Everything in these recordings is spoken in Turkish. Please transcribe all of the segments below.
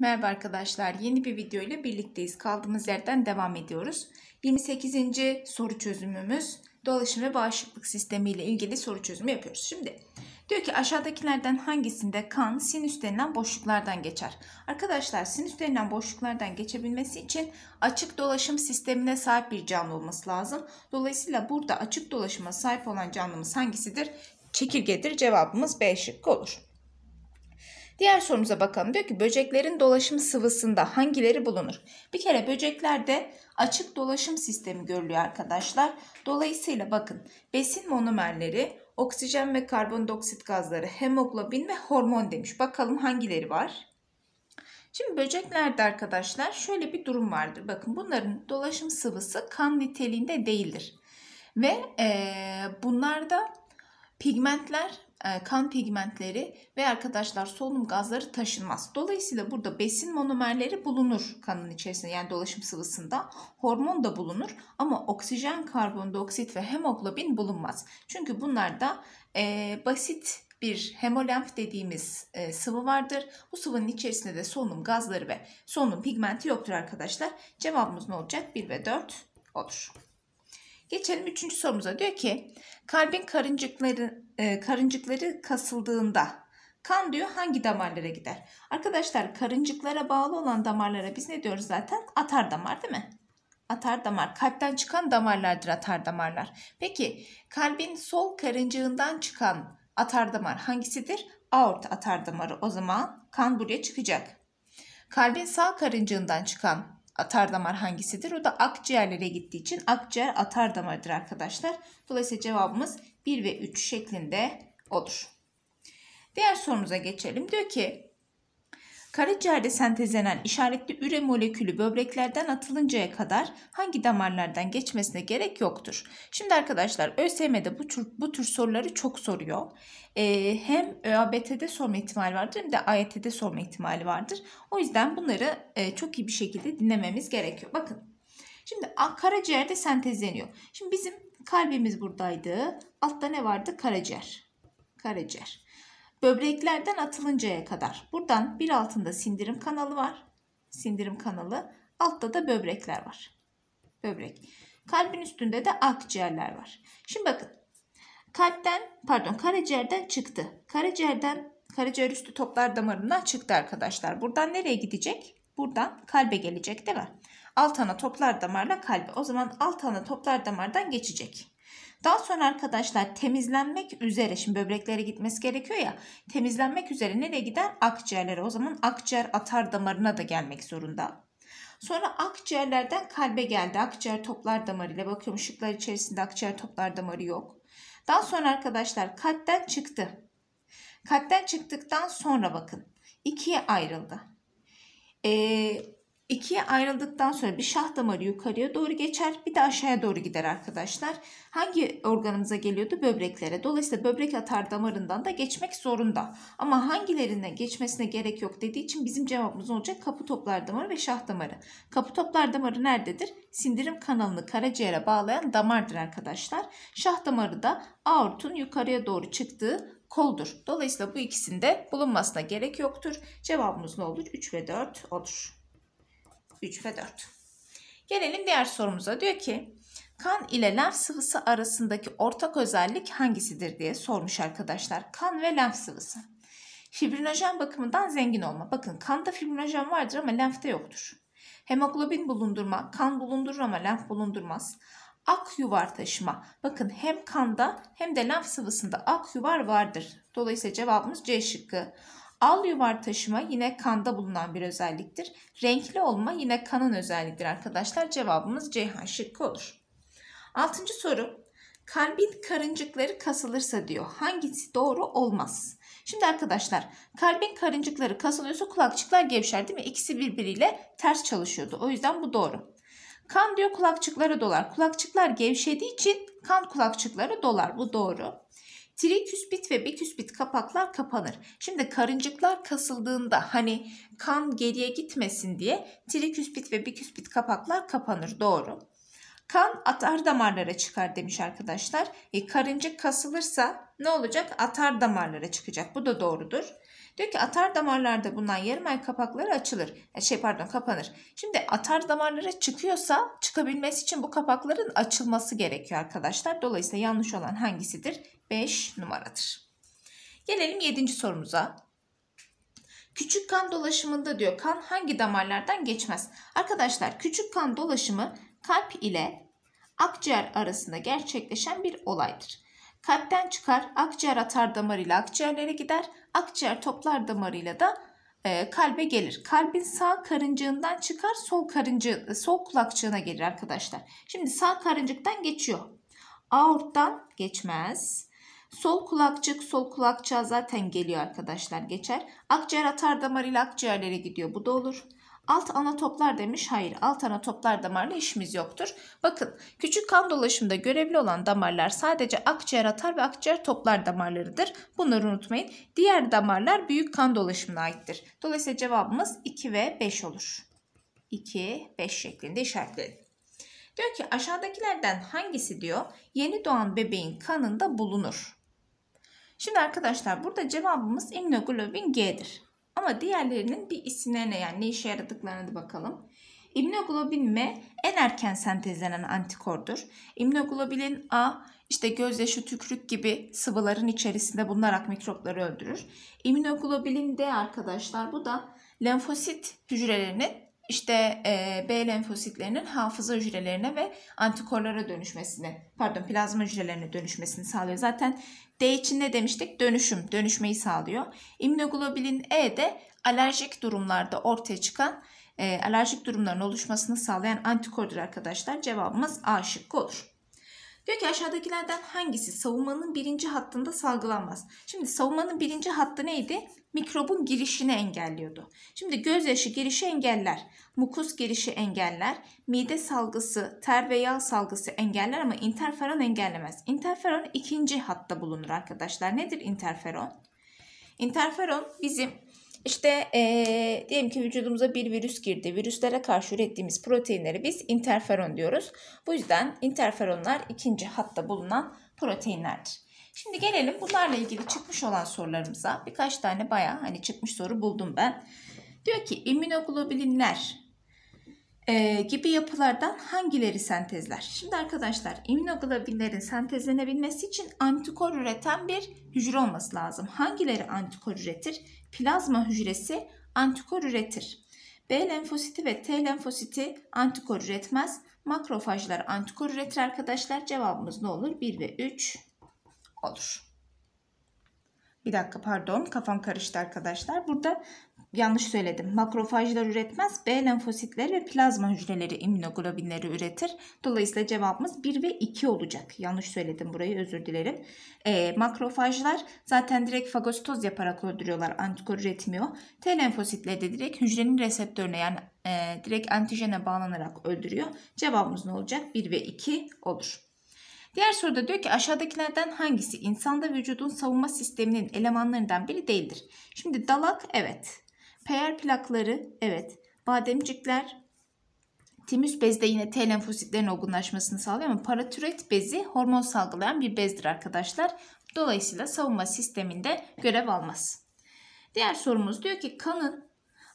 Merhaba arkadaşlar. Yeni bir video ile birlikteyiz. Kaldığımız yerden devam ediyoruz. 28. soru çözümümüz dolaşım ve bağışıklık sistemi ile ilgili soru çözümü yapıyoruz. Şimdi diyor ki aşağıdakilerden hangisinde kan sinüs denilen boşluklardan geçer? Arkadaşlar sinüs denilen boşluklardan geçebilmesi için açık dolaşım sistemine sahip bir canlı olması lazım. Dolayısıyla burada açık dolaşıma sahip olan canlımız hangisidir? Çekirgedir. Cevabımız B şıkkı olur. Diğer sorumuza bakalım. Diyor ki böceklerin dolaşım sıvısında hangileri bulunur? Bir kere böceklerde açık dolaşım sistemi görülüyor arkadaşlar. Dolayısıyla bakın besin monomerleri oksijen ve karbondioksit gazları, hemoglobin ve hormon demiş. Bakalım hangileri var? Şimdi böceklerde arkadaşlar şöyle bir durum vardır. Bakın bunların dolaşım sıvısı kan niteliğinde değildir. Ve e, bunlarda pigmentler e, kan pigmentleri ve arkadaşlar solunum gazları taşınmaz. Dolayısıyla burada besin monomerleri bulunur kanın içerisinde yani dolaşım sıvısında. Hormon da bulunur ama oksijen, karbondioksit ve hemoglobin bulunmaz. Çünkü bunlar da e, basit bir hemolenf dediğimiz e, sıvı vardır. Bu sıvının içerisinde de solunum gazları ve solunum pigmenti yoktur arkadaşlar. Cevabımız ne olacak? 1 ve 4 olur. Geçelim üçüncü sorumuza. Diyor ki kalbin karıncıkları, e, karıncıkları kasıldığında kan diyor hangi damarlara gider? Arkadaşlar karıncıklara bağlı olan damarlara biz ne diyoruz zaten? Atar damar değil mi? Atar damar. Kalpten çıkan damarlardır atar damarlar. Peki kalbin sol karıncığından çıkan atar damar hangisidir? Aort atar damarı. O zaman kan buraya çıkacak. Kalbin sağ karıncığından çıkan atar damar hangisidir? O da akciğerlere gittiği için akciğer atar damarıdır arkadaşlar. Dolayısıyla cevabımız 1 ve 3 şeklinde olur. Diğer sorumuza geçelim. Diyor ki Karaciğerde sentezlenen işaretli üre molekülü böbreklerden atılıncaya kadar hangi damarlardan geçmesine gerek yoktur. Şimdi arkadaşlar ÖSYM'de bu tür, bu tür soruları çok soruyor. Ee, hem ÖABT'de sorma ihtimali vardır hem de AYT'de sorma ihtimali vardır. O yüzden bunları e, çok iyi bir şekilde dinlememiz gerekiyor. Bakın şimdi karaciğerde sentezleniyor. Şimdi bizim kalbimiz buradaydı. Altta ne vardı? Karaciğer. Karaciğer. Böbreklerden atılıncaya kadar. Buradan bir altında sindirim kanalı var. Sindirim kanalı. Altta da böbrekler var. Böbrek. Kalbin üstünde de akciğerler var. Şimdi bakın. Kalpten pardon karaciğerden çıktı. Karaciğerden karaciğer üstü toplar damarından çıktı arkadaşlar. Buradan nereye gidecek? Buradan kalbe gelecek değil mi? Alt ana toplar damarla kalbe. O zaman alt ana toplar damardan geçecek. Daha sonra arkadaşlar temizlenmek üzere şimdi böbreklere gitmesi gerekiyor ya. Temizlenmek üzere nereye gider? Akciğerlere. O zaman akciğer atar damarına da gelmek zorunda. Sonra akciğerlerden kalbe geldi. Akciğer toplar damarı ile bakıyorum ışıklar içerisinde akciğer toplar damarı yok. Daha sonra arkadaşlar kalpten çıktı. Kalpten çıktıktan sonra bakın ikiye ayrıldı. Ee, ikiye ayrıldıktan sonra bir şah damarı yukarıya doğru geçer bir de aşağıya doğru gider arkadaşlar. Hangi organımıza geliyordu? Böbreklere. Dolayısıyla böbrek atar damarından da geçmek zorunda. Ama hangilerine geçmesine gerek yok dediği için bizim cevabımız olacak kapı toplar damarı ve şah damarı. Kapı toplar damarı nerededir? Sindirim kanalını karaciğere bağlayan damardır arkadaşlar. Şah damarı da aortun yukarıya doğru çıktığı koldur. Dolayısıyla bu ikisinde bulunmasına gerek yoktur. Cevabımız ne olur? 3 ve 4 olur. 3 ve 4. Gelelim diğer sorumuza. Diyor ki kan ile lenf sıvısı arasındaki ortak özellik hangisidir diye sormuş arkadaşlar. Kan ve lenf sıvısı. Fibrinojen bakımından zengin olma. Bakın kanda fibrinojen vardır ama lenfte yoktur. Hemoglobin bulundurma, kan bulundurur ama lenf bulundurmaz. Ak yuvar taşıma. Bakın hem kanda hem de lenf sıvısında ak yuvar vardır. Dolayısıyla cevabımız C şıkkı. Al yuvar taşıma yine kanda bulunan bir özelliktir. Renkli olma yine kanın özelliğidir arkadaşlar. Cevabımız Ceyhan şıkkı olur. Altıncı soru. Kalbin karıncıkları kasılırsa diyor. Hangisi doğru olmaz? Şimdi arkadaşlar kalbin karıncıkları kasılıyorsa kulakçıklar gevşer değil mi? İkisi birbiriyle ters çalışıyordu. O yüzden bu doğru. Kan diyor kulakçıklara dolar. Kulakçıklar gevşediği için kan kulakçıkları dolar. Bu doğru. Triküspit ve biküspit kapaklar kapanır. Şimdi karıncıklar kasıldığında hani kan geriye gitmesin diye triküspit ve biküspit kapaklar kapanır. Doğru. Kan atar damarlara çıkar demiş arkadaşlar. E, karıncık kasılırsa ne olacak? Atar damarlara çıkacak. Bu da doğrudur. Diyor ki atar damarlarda bulunan yarım ay kapakları açılır. Yani e, şey pardon kapanır. Şimdi atar damarlara çıkıyorsa çıkabilmesi için bu kapakların açılması gerekiyor arkadaşlar. Dolayısıyla yanlış olan hangisidir? 5 numaradır. Gelelim 7. sorumuza. Küçük kan dolaşımında diyor kan hangi damarlardan geçmez? Arkadaşlar küçük kan dolaşımı kalp ile akciğer arasında gerçekleşen bir olaydır. Kalpten çıkar akciğer atar damarıyla akciğerlere gider. Akciğer toplar damarıyla da e, kalbe gelir. Kalbin sağ karıncığından çıkar sol karıncı e, sol kulakçığına gelir arkadaşlar. Şimdi sağ karıncıktan geçiyor. Aorttan geçmez. Sol kulakçık, sol kulakçığa zaten geliyor arkadaşlar geçer. Akciğer atar damar akciğerlere gidiyor. Bu da olur. Alt ana toplar demiş. Hayır alt ana toplar damarla işimiz yoktur. Bakın küçük kan dolaşımında görevli olan damarlar sadece akciğer atar ve akciğer toplar damarlarıdır. Bunları unutmayın. Diğer damarlar büyük kan dolaşımına aittir. Dolayısıyla cevabımız 2 ve 5 olur. 2, 5 şeklinde işaretledim. Diyor ki aşağıdakilerden hangisi diyor yeni doğan bebeğin kanında bulunur. Şimdi arkadaşlar burada cevabımız immunoglobulin G'dir. Ama diğerlerinin bir isimlerine yani ne işe yaradıklarına da bakalım. İmmunoglobulin M en erken sentezlenen antikordur. İmmunoglobulin A işte gözyaşı, tükürük gibi sıvıların içerisinde bulunarak mikropları öldürür. İmmunoglobulin D arkadaşlar bu da lenfosit hücrelerinin işte e, B lenfositlerinin hafıza hücrelerine ve antikorlara dönüşmesini, pardon plazma hücrelerine dönüşmesini sağlıyor. Zaten D için ne demiştik? Dönüşüm, dönüşmeyi sağlıyor. İmmünoglobulin E de alerjik durumlarda ortaya çıkan e, alerjik durumların oluşmasını sağlayan antikordur arkadaşlar. Cevabımız A şıkkı olur. Diyor ki aşağıdakilerden hangisi savunmanın birinci hattında salgılanmaz? Şimdi savunmanın birinci hattı neydi? Mikrobun girişini engelliyordu. Şimdi gözyaşı girişi engeller, mukus girişi engeller, mide salgısı, ter ve yağ salgısı engeller ama interferon engellemez. Interferon ikinci hatta bulunur arkadaşlar. Nedir interferon? Interferon bizim işte e, diyelim ki vücudumuza bir virüs girdi. Virüslere karşı ürettiğimiz proteinleri biz interferon diyoruz. Bu yüzden interferonlar ikinci hatta bulunan proteinlerdir. Şimdi gelelim bunlarla ilgili çıkmış olan sorularımıza. Birkaç tane baya hani çıkmış soru buldum ben. Diyor ki immünoglobulinler e, gibi yapılardan hangileri sentezler? Şimdi arkadaşlar immünoglobinlerin sentezlenebilmesi için antikor üreten bir hücre olması lazım. Hangileri antikor üretir? plazma hücresi antikor üretir. B lenfositi ve T lenfositi antikor üretmez. Makrofajlar antikor üretir arkadaşlar. Cevabımız ne olur? 1 ve 3 olur. Bir dakika pardon kafam karıştı arkadaşlar. Burada yanlış söyledim. Makrofajlar üretmez. B lenfositleri ve plazma hücreleri immunoglobinleri üretir. Dolayısıyla cevabımız 1 ve 2 olacak. Yanlış söyledim burayı özür dilerim. E, makrofajlar zaten direkt fagositoz yaparak öldürüyorlar. Antikor üretmiyor. T lenfositleri de direkt hücrenin reseptörüne yani e, direkt antijene bağlanarak öldürüyor. Cevabımız ne olacak? 1 ve 2 olur. Diğer soruda diyor ki aşağıdakilerden hangisi insanda vücudun savunma sisteminin elemanlarından biri değildir? Şimdi dalak evet. Peyer plakları evet. Bademcikler Timüs bezde yine T lenfositlerin olgunlaşmasını sağlıyor ama paratüret bezi hormon salgılayan bir bezdir arkadaşlar. Dolayısıyla savunma sisteminde görev almaz. Diğer sorumuz diyor ki kanın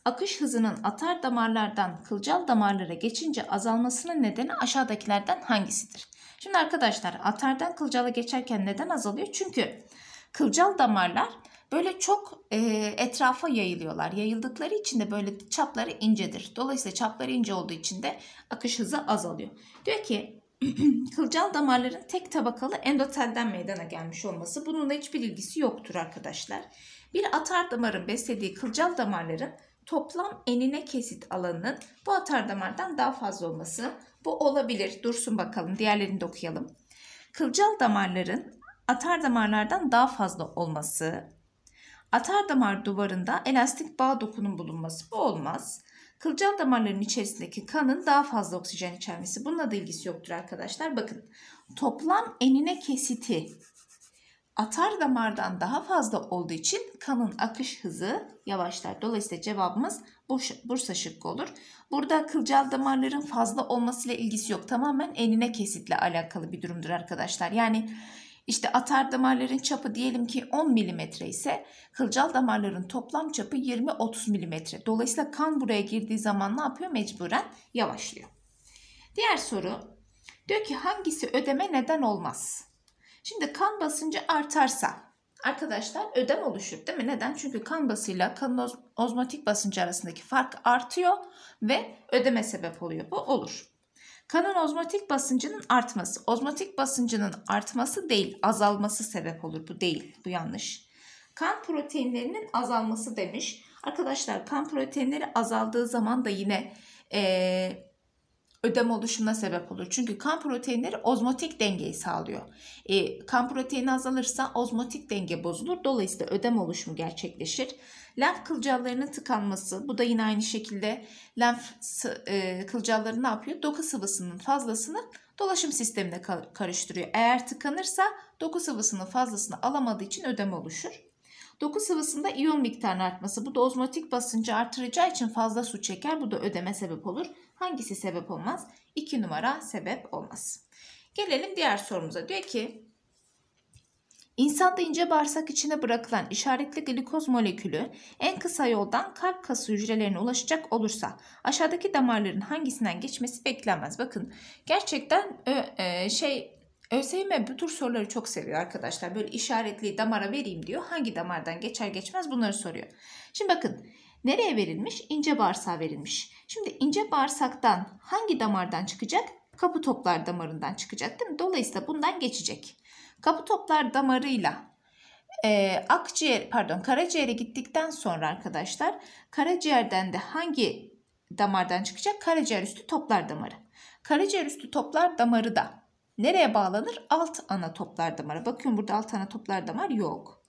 Akış hızının atar damarlardan kılcal damarlara geçince azalmasının nedeni aşağıdakilerden hangisidir? Şimdi arkadaşlar atardan kılcala geçerken neden azalıyor? Çünkü kılcal damarlar böyle çok e, etrafa yayılıyorlar. Yayıldıkları için de böyle çapları incedir. Dolayısıyla çapları ince olduğu için de akış hızı azalıyor. Diyor ki kılcal damarların tek tabakalı endotelden meydana gelmiş olması bununla hiçbir ilgisi yoktur arkadaşlar. Bir atar damarın beslediği kılcal damarların toplam enine kesit alanının bu atar damardan daha fazla olması. Bu olabilir. Dursun bakalım. Diğerlerini de okuyalım. Kılcal damarların atar damarlardan daha fazla olması. Atar damar duvarında elastik bağ dokunun bulunması. Bu olmaz. Kılcal damarların içerisindeki kanın daha fazla oksijen içermesi. Bununla da ilgisi yoktur arkadaşlar. Bakın toplam enine kesiti atar damardan daha fazla olduğu için kanın akış hızı yavaşlar. Dolayısıyla cevabımız Bursa şıkkı olur. Burada kılcal damarların fazla olmasıyla ilgisi yok. Tamamen enine kesitle alakalı bir durumdur arkadaşlar. Yani işte atar damarların çapı diyelim ki 10 mm ise kılcal damarların toplam çapı 20-30 mm. Dolayısıyla kan buraya girdiği zaman ne yapıyor? Mecburen yavaşlıyor. Diğer soru diyor ki hangisi ödeme neden olmaz? Şimdi kan basıncı artarsa arkadaşlar ödem oluşur değil mi? Neden? Çünkü kan basıyla kanın oz ozmotik basıncı arasındaki fark artıyor ve ödeme sebep oluyor. Bu olur. Kanın ozmotik basıncının artması. Ozmotik basıncının artması değil, azalması sebep olur. Bu değil, bu yanlış. Kan proteinlerinin azalması demiş. Arkadaşlar kan proteinleri azaldığı zaman da yine e, ödem oluşumuna sebep olur. Çünkü kan proteinleri ozmotik dengeyi sağlıyor. E, kan proteini azalırsa ozmotik denge bozulur. Dolayısıyla ödem oluşumu gerçekleşir. Lenf kılcallarının tıkanması. Bu da yine aynı şekilde lenf e, kılcalları ne yapıyor? Doku sıvısının fazlasını dolaşım sistemine karıştırıyor. Eğer tıkanırsa doku sıvısının fazlasını alamadığı için ödem oluşur. Doku sıvısında iyon miktarının artması. Bu da ozmotik basıncı artıracağı için fazla su çeker. Bu da ödeme sebep olur. Hangisi sebep olmaz? 2 numara sebep olmaz. Gelelim diğer sorumuza. Diyor ki İnsanda ince bağırsak içine bırakılan işaretli glikoz molekülü en kısa yoldan kalp kası hücrelerine ulaşacak olursa aşağıdaki damarların hangisinden geçmesi beklenmez. Bakın gerçekten e, şey ÖSYM bu tür soruları çok seviyor arkadaşlar. Böyle işaretli damara vereyim diyor. Hangi damardan geçer geçmez bunları soruyor. Şimdi bakın nereye verilmiş? İnce bağırsağa verilmiş. Şimdi ince bağırsaktan hangi damardan çıkacak? Kapı toplar damarından çıkacak değil mi? Dolayısıyla bundan geçecek. Kapı toplar damarıyla e, akciğer pardon karaciğere gittikten sonra arkadaşlar karaciğerden de hangi damardan çıkacak? Karaciğer üstü toplar damarı. Karaciğer üstü toplar damarı da Nereye bağlanır? Alt ana toplar damara. Bakın burada alt ana toplar damar yok.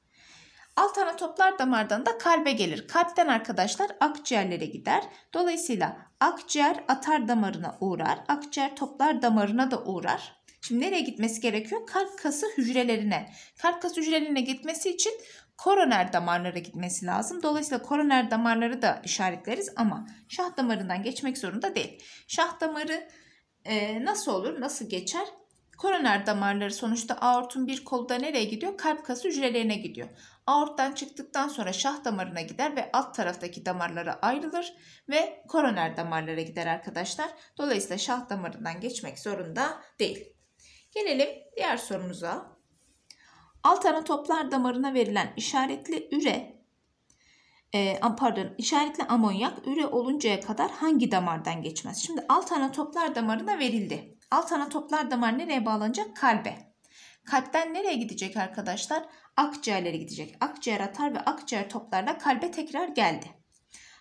Alt ana toplar damardan da kalbe gelir. Kalpten arkadaşlar akciğerlere gider. Dolayısıyla akciğer atar damarına uğrar. Akciğer toplar damarına da uğrar. Şimdi nereye gitmesi gerekiyor? Kalp kası hücrelerine. Kalp kası hücrelerine gitmesi için koroner damarlara gitmesi lazım. Dolayısıyla koroner damarları da işaretleriz ama şah damarından geçmek zorunda değil. Şah damarı e, nasıl olur, nasıl geçer? Koroner damarları sonuçta aortun bir kolu nereye gidiyor? Kalp kası hücrelerine gidiyor. Aorttan çıktıktan sonra şah damarına gider ve alt taraftaki damarlara ayrılır ve koroner damarlara gider arkadaşlar. Dolayısıyla şah damarından geçmek zorunda değil. Gelelim diğer sorumuza. Alt anatoplar damarına verilen işaretli üre e, pardon işaretli amonyak üre oluncaya kadar hangi damardan geçmez? Şimdi alt anatoplar damarına verildi. Alt ana anatoplar damar nereye bağlanacak? Kalbe. Kalpten nereye gidecek arkadaşlar? Akciğerlere gidecek. Akciğer atar ve akciğer toplarla kalbe tekrar geldi.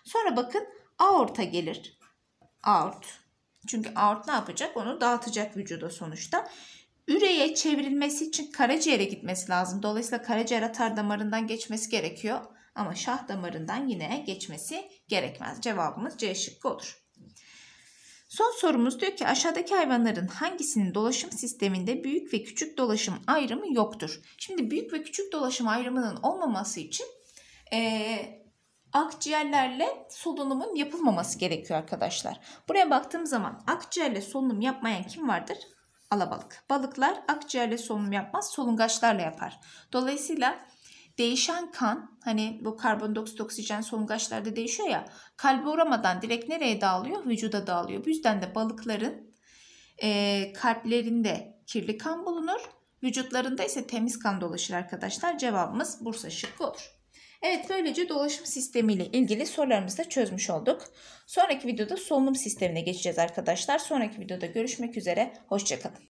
Sonra bakın aorta gelir. Aort. Çünkü aort ne yapacak? Onu dağıtacak vücuda sonuçta. Üreye çevrilmesi için karaciğere gitmesi lazım. Dolayısıyla karaciğer atar damarından geçmesi gerekiyor. Ama şah damarından yine geçmesi gerekmez. Cevabımız C şıkkı olur. Son sorumuz diyor ki aşağıdaki hayvanların hangisinin dolaşım sisteminde büyük ve küçük dolaşım ayrımı yoktur? Şimdi büyük ve küçük dolaşım ayrımının olmaması için ee, akciğerlerle solunumun yapılmaması gerekiyor arkadaşlar. Buraya baktığım zaman akciğerle solunum yapmayan kim vardır? Alabalık. Balıklar akciğerle solunum yapmaz, solungaçlarla yapar. Dolayısıyla Değişen kan hani bu karbondioksit oksijen solungaçlarda değişiyor ya kalbe uğramadan direkt nereye dağılıyor? Vücuda dağılıyor. Bu yüzden de balıkların e, kalplerinde kirli kan bulunur. Vücutlarında ise temiz kan dolaşır arkadaşlar. Cevabımız Bursa şıkkı olur. Evet böylece dolaşım sistemiyle ilgili sorularımızı da çözmüş olduk. Sonraki videoda solunum sistemine geçeceğiz arkadaşlar. Sonraki videoda görüşmek üzere. Hoşçakalın.